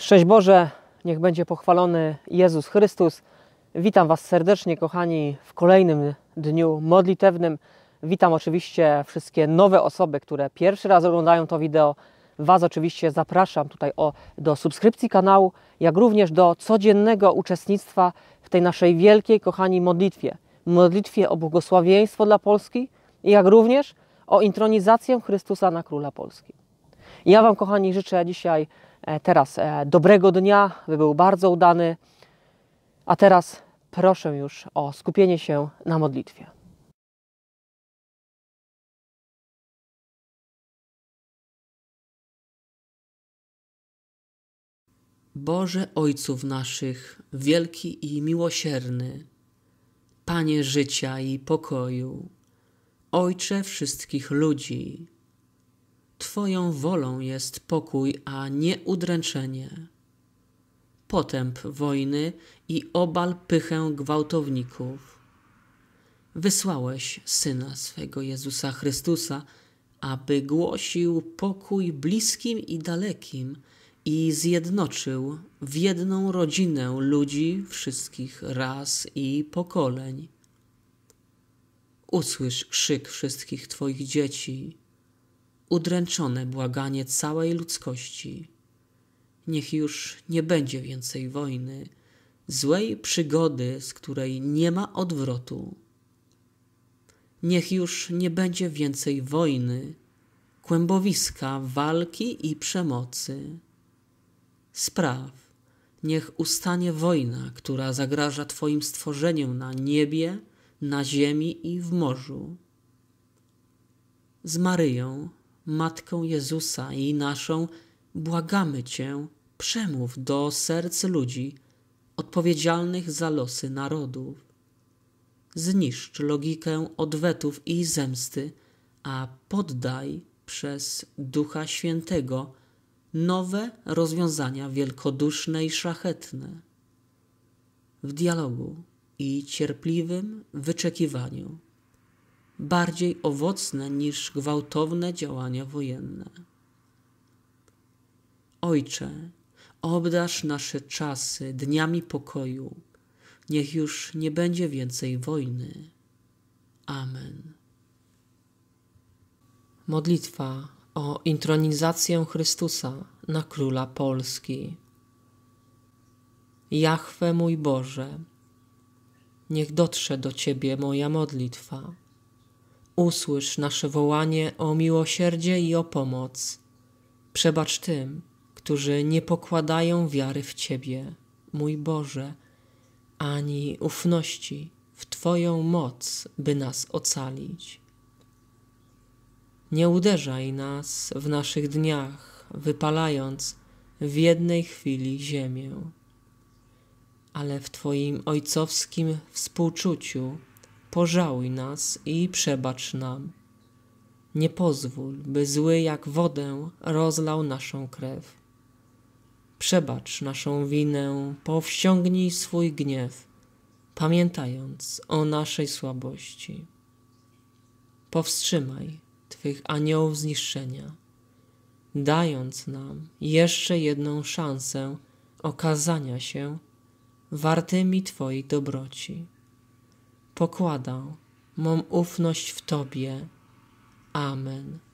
Szczęść Boże, niech będzie pochwalony Jezus Chrystus. Witam Was serdecznie, kochani, w kolejnym dniu modlitewnym. Witam oczywiście wszystkie nowe osoby, które pierwszy raz oglądają to wideo. Was oczywiście zapraszam tutaj o, do subskrypcji kanału, jak również do codziennego uczestnictwa w tej naszej wielkiej, kochani, modlitwie. Modlitwie o błogosławieństwo dla Polski, jak również o intronizację Chrystusa na Króla Polski. Ja Wam, kochani, życzę dzisiaj, e, teraz e, dobrego dnia, by był bardzo udany. A teraz proszę już o skupienie się na modlitwie. Boże Ojców naszych, wielki i miłosierny, Panie życia i pokoju, Ojcze wszystkich ludzi, Twoją wolą jest pokój, a nie udręczenie. Potęp wojny i obal pychę gwałtowników. Wysłałeś syna swego Jezusa Chrystusa, aby głosił pokój bliskim i dalekim i zjednoczył w jedną rodzinę ludzi wszystkich ras i pokoleń. Usłysz krzyk wszystkich Twoich dzieci udręczone błaganie całej ludzkości. Niech już nie będzie więcej wojny, złej przygody, z której nie ma odwrotu. Niech już nie będzie więcej wojny, kłębowiska, walki i przemocy. Spraw, niech ustanie wojna, która zagraża Twoim stworzeniom na niebie, na ziemi i w morzu. Z Maryją Matką Jezusa i naszą, błagamy Cię, przemów do serc ludzi odpowiedzialnych za losy narodów. Zniszcz logikę odwetów i zemsty, a poddaj przez Ducha Świętego nowe rozwiązania wielkoduszne i szlachetne. W dialogu i cierpliwym wyczekiwaniu bardziej owocne niż gwałtowne działania wojenne. Ojcze, obdarz nasze czasy dniami pokoju. Niech już nie będzie więcej wojny. Amen. Modlitwa o intronizację Chrystusa na króla Polski. Jachwe mój Boże, niech dotrze do Ciebie moja modlitwa Usłysz nasze wołanie o miłosierdzie i o pomoc. Przebacz tym, którzy nie pokładają wiary w Ciebie, mój Boże, ani ufności w Twoją moc, by nas ocalić. Nie uderzaj nas w naszych dniach, wypalając w jednej chwili ziemię, ale w Twoim ojcowskim współczuciu pożałuj nas i przebacz nam. Nie pozwól, by zły jak wodę rozlał naszą krew. Przebacz naszą winę, powściągnij swój gniew, pamiętając o naszej słabości. Powstrzymaj Twych aniołów zniszczenia, dając nam jeszcze jedną szansę okazania się wartymi Twojej dobroci pokładam mą ufność w Tobie. Amen.